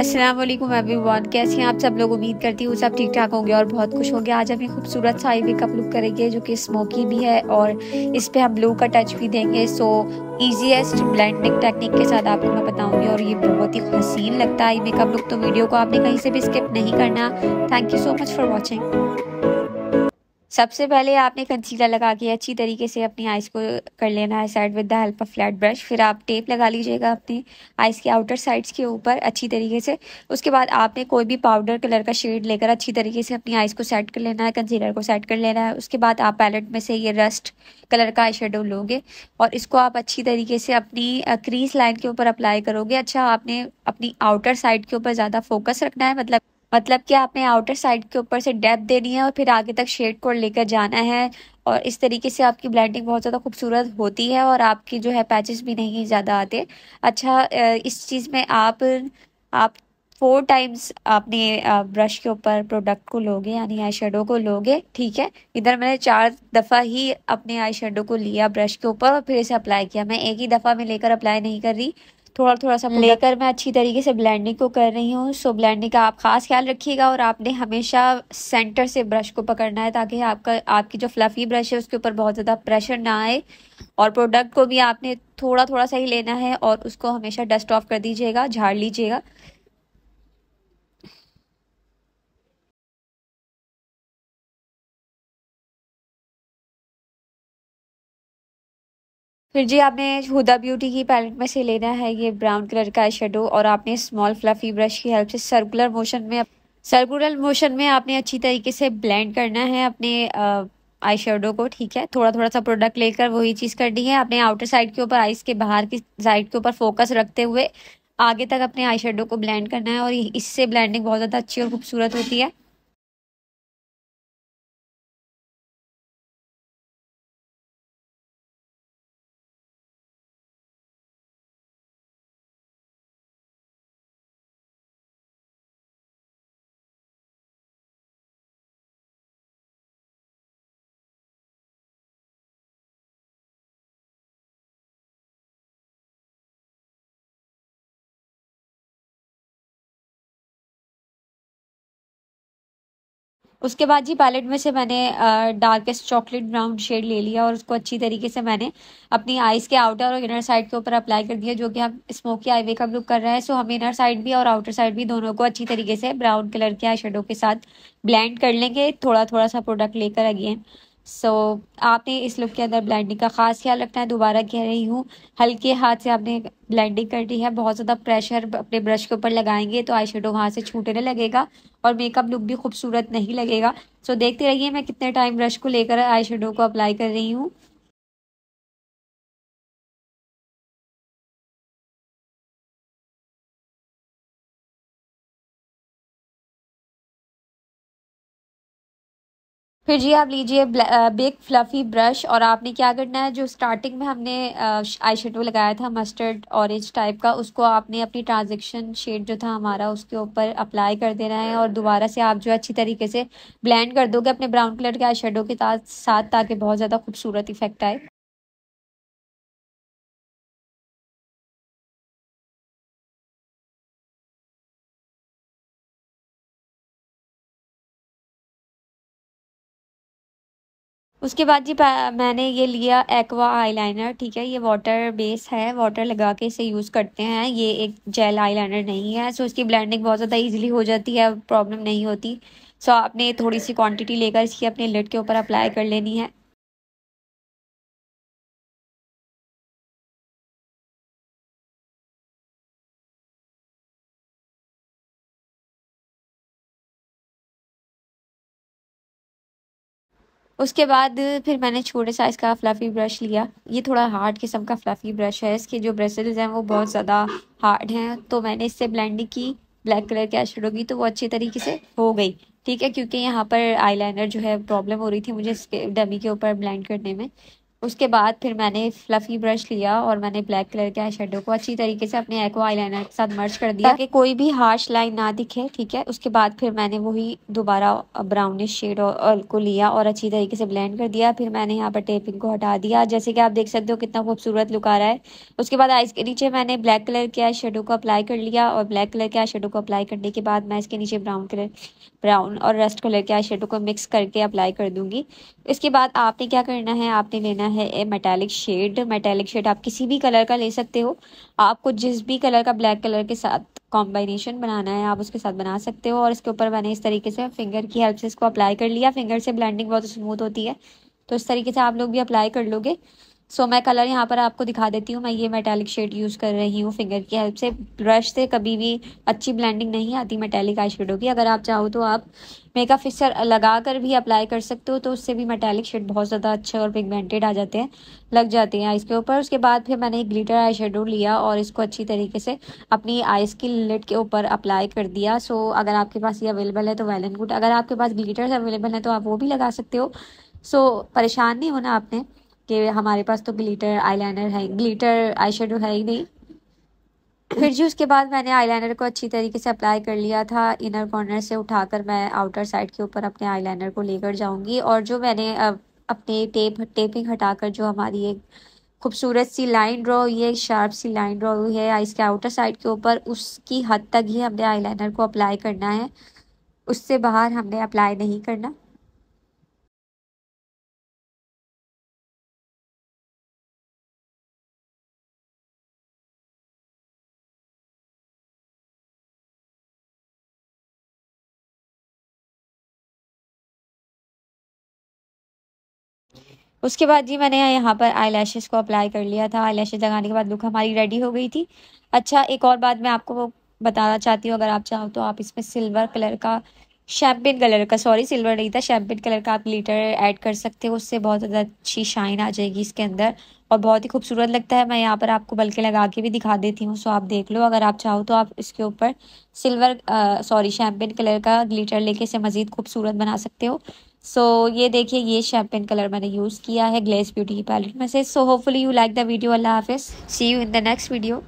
अस्सलाम वालेकुम एवरीवन कैसे हैं आप सब लोग उम्मीद करती हूँ सब ठीक ठाक होंगे और बहुत खुश होंगे आज हम एक खूबसूरत सा आई मेकअप लुक करेंगे जो कि स्मोकी भी है और इस पर हम ब्लू का टच भी देंगे सो ईजीएस्ट ब्लेंडिंग टेक्निक के साथ आपको मैं बताऊंगी और ये बहुत ही हसीन लगता है आई मेकअप लुक तो वीडियो को आपने कहीं से भी स्किप नहीं करना thank you so much for watching सबसे पहले आपने कंसीलर लगा के अच्छी तरीके से अपनी आइस को कर लेना है side with the help of flat brush फिर आप टेप लगा लीजिएगा अपने आइस के आउटर साइड्स के ऊपर अच्छी तरीके से उसके बाद आपने कोई भी पाउडर कलर का शेड लेकर अच्छी तरीके से अपनी आइस को सेट कर लेना है कंसीलर को सेट कर लेना है उसके बाद आप पैलेट में से ये रस्ट कलर का आई लोगे और इसको आप अच्छी तरीके से अपनी क्रीज लाइन के ऊपर अप्लाई करोगे अच्छा आपने अपनी आउटर साइड के ऊपर ज़्यादा फोकस रखना है मतलब मतलब कि आपने आउटर साइड के ऊपर से डेप देनी है और फिर आगे तक शेड को लेकर जाना है और इस तरीके से आपकी ब्लेंडिंग बहुत ज़्यादा खूबसूरत होती है और आपकी जो है पैचेस भी नहीं ज़्यादा आते अच्छा इस चीज़ में आप आप फोर टाइम्स आपने ब्रश के ऊपर प्रोडक्ट को लोगे यानी आई शेडो को लोगे ठीक है इधर मैंने चार दफ़ा ही अपने आई शेडो को लिया ब्रश के ऊपर और फिर इसे अप्लाई किया मैं एक ही दफ़ा में लेकर अप्लाई नहीं कर रही थोड़ा थोड़ा सा हम्म। लेकर मैं अच्छी तरीके से ब्लेंडिंग को कर रही हूँ सो ब्लेंडिंग का आप खास ख्याल रखिएगा और आपने हमेशा सेंटर से ब्रश को पकड़ना है ताकि आपका आपकी जो फ्लफी ब्रश है उसके ऊपर बहुत ज़्यादा प्रेशर ना आए और प्रोडक्ट को भी आपने थोड़ा थोड़ा सा ही लेना है और उसको हमेशा डस्ट ऑफ कर दीजिएगा झाड़ लीजिएगा फिर जी आपने हुदा ब्यूटी की पैलेट में से लेना है ये ब्राउन कलर का आई और आपने स्मॉल फ्लफी ब्रश की हेल्प से सर्कुलर मोशन में सर्कुलर मोशन में आपने अच्छी तरीके से ब्लेंड करना है अपने आई शेडो को ठीक है थोड़ा थोड़ा सा प्रोडक्ट लेकर वही चीज़ करनी है अपने आउटर साइड के ऊपर आइस के बाहर की साइड के ऊपर फोकस रखते हुए आगे तक अपने आई शेडो को ब्लेंड करना है और इससे ब्लेंडिंग बहुत ज़्यादा अच्छी और खूबसूरत होती है उसके बाद जी पैलेट में से मैंने डार्केस्ट चॉकलेट ब्राउन शेड ले लिया और उसको अच्छी तरीके से मैंने अपनी आइज़ के आउटर और इनर साइड के ऊपर अप्लाई कर दिया जो कि हम स्मोकी आई का लुक कर रहे हैं सो हम इनर साइड भी और आउटर साइड भी दोनों को अच्छी तरीके से ब्राउन कलर के आई के साथ ब्लेंड कर लेंगे थोड़ा थोड़ा सा प्रोडक्ट लेकर अगेन सो so, आपने इस लुक के अंदर ब्लेंडिंग का खास ख्याल रखना है दोबारा कह रही हूँ हल्के हाथ से आपने ब्लेंडिंग दी है बहुत ज़्यादा प्रेशर अपने ब्रश के ऊपर लगाएंगे तो आई शेडो वहाँ से छूटने लगेगा और मेकअप लुक भी खूबसूरत नहीं लगेगा सो so, देखते रहिए मैं कितने टाइम ब्रश को लेकर आई शेडो को अप्लाई कर रही हूँ फिर जी आप लीजिए बिग फ्लफ़ी ब्रश और आपने क्या करना है जो स्टार्टिंग में हमने आई शेडो लगाया था मस्टर्ड ऑरेंज टाइप का उसको आपने अपनी ट्रांजेक्शन शेड जो था हमारा उसके ऊपर अप्लाई कर देना है और दोबारा से आप जो अच्छी तरीके से ब्लेंड कर दोगे अपने ब्राउन कलर के आई शेडो के साथ ताकि बहुत ज़्यादा खूबसूरत इफेक्ट आए उसके बाद जी मैंने ये लिया एक्वा आईलाइनर ठीक है ये वाटर बेस है वाटर लगा के इसे यूज़ करते हैं ये एक जेल आईलाइनर नहीं है सो इसकी ब्लेंडिंग बहुत ज़्यादा इजीली हो जाती है प्रॉब्लम नहीं होती सो आपने थोड़ी सी क्वांटिटी लेकर इसकी अपने लिट के ऊपर अप्लाई कर लेनी है उसके बाद फिर मैंने छोटे साइज़ का फ्लफ़ी ब्रश लिया ये थोड़ा हार्ड किस्म का फ्लफ़ी ब्रश है इसके जो ब्रशेज हैं वो बहुत ज़्यादा हार्ड हैं तो मैंने इससे ब्लेंडिंग की ब्लैक कलर की आई होगी तो वो अच्छे तरीके से हो गई ठीक है क्योंकि यहाँ पर आईलाइनर जो है प्रॉब्लम हो रही थी मुझे इसके डमी के ऊपर ब्लेंड करने में उसके बाद फिर मैंने फ्लफ़ी ब्रश लिया और मैंने ब्लैक कलर के आई को अच्छी तरीके से अपने एक्वा आईलाइनर के साथ मर्ज कर दिया कि कोई भी हार्श लाइन ना दिखे ठीक है उसके बाद फिर मैंने वही दोबारा ब्राउनिश शेड को लिया और अच्छी तरीके से ब्लेंड कर दिया फिर मैंने यहाँ पर टेपिंग को हटा दिया जैसे कि आप देख सकते हो कितना खूबसूरत लुक आ रहा है उसके बाद आइस के नीचे मैंने ब्लैक कलर के आई को अप्लाई कर लिया और ब्लैक कलर के आई को अप्लाई करने के बाद मैं इसके नीचे ब्राउन कलर ब्राउन और रेस्ट कलर के आई को मिक्स करके अप्लाई कर दूंगी इसके बाद आपने क्या करना है आपने लेना है a metallic shade metallic shade आप किसी भी कलर का ले सकते हो आपको जिस भी कलर का ब्लैक कलर के साथ कॉम्बिनेशन बनाना है आप उसके साथ बना सकते हो और इसके ऊपर मैंने इस तरीके से फिंगर की हेल्प से इसको अप्लाई कर लिया फिंगर से ब्लेंडिंग बहुत स्मूथ होती है तो इस तरीके से आप लोग भी अप्लाई कर लोगे सो मैं कलर यहाँ पर आपको दिखा देती हूँ मैं ये मेटेलिक शेड यूज़ कर रही हूँ फिंगर की हेल्प से ब्रश से कभी भी अच्छी ब्लेंडिंग नहीं आती मेटेलिक आई की अगर आप चाहो तो आप मेकअप फिक्सर लगा कर भी अप्लाई कर सकते हो तो उससे भी मेटेलिक शेड बहुत ज़्यादा अच्छे और पिगमेंटेड आ जाते हैं लग जाते हैं आइस के ऊपर उसके बाद फिर मैंने एक ग्लिटर आई शेडो लिया और इसको अच्छी तरीके से अपनी आइस की लिट के ऊपर अप्लाई कर दिया सो अगर आपके पास ये अवेलेबल है तो वेल एंड गुड अगर आपके पास ग्लीटर अवेलेबल हैं तो आप वो भी लगा सकते हो सो so, परेशान नहीं होना आपने कि हमारे पास तो ग्लिटर आईलाइनर है ग्लिटर आईशेडो है ही नहीं फिर जी उसके बाद मैंने आईलाइनर को अच्छी तरीके से अप्लाई कर लिया था इनर कॉर्नर से उठाकर मैं आउटर साइड के ऊपर अपने आईलाइनर को लेकर जाऊंगी और जो मैंने अपने टेप टेपिंग हटाकर जो हमारी एक खूबसूरत सी लाइन ड्रॉ हुई है शार्प सी लाइन ड्रॉ हुई है इसके आउटर साइड के ऊपर उसकी हद तक ही हमने आईलाइनर को अप्लाई करना है उससे बाहर हमने अप्लाई नहीं करना उसके बाद जी मैंने यहाँ पर आई लैशेज़ को अप्लाई कर लिया था आई लगाने के बाद लुक हमारी रेडी हो गई थी अच्छा एक और बात मैं आपको बताना चाहती हूँ अगर आप चाहो तो आप इसमें सिल्वर कलर का शैम्पिन कलर का सॉरी सिल्वर नहीं था शैम्पिन कलर का आप ग्लीटर ऐड कर सकते हो उससे बहुत ज़्यादा अच्छी शाइन आ जाएगी इसके अंदर और बहुत ही खूबसूरत लगता है मैं यहाँ पर आपको बल्कि लगा के भी दिखा देती हूँ सो आप देख लो अगर आप चाहो तो आप इसके ऊपर सिल्वर सॉरी शैम्पिन कलर का ग्लीटर लेके इसे मज़ीद खूबसूरत बना सकते हो सो so, ये देखिए ये शैम्पेन कलर मैंने यूज़ किया है ग्लेस ब्यूटी की पैलेट में से so hopefully you like the video अल्लाह हाफिज़ see you in the next video